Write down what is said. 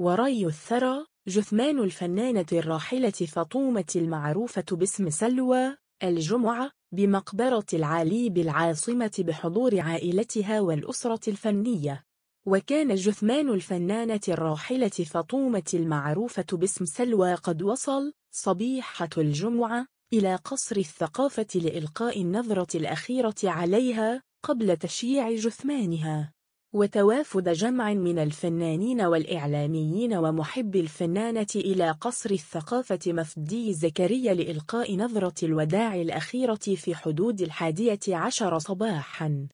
وري الثرى جثمان الفنانة الراحلة فطومة المعروفة باسم سلوى الجمعة بمقبرة العالي بالعاصمة بحضور عائلتها والأسرة الفنية وكان جثمان الفنانة الراحلة فطومة المعروفة باسم سلوى قد وصل صبيحة الجمعة إلى قصر الثقافة لإلقاء النظرة الأخيرة عليها قبل تشييع جثمانها وتوافد جمع من الفنانين والإعلاميين ومحبي الفنانة إلى قصر الثقافة مفدي زكريا لإلقاء نظرة الوداع الأخيرة في حدود الحادية عشر صباحاً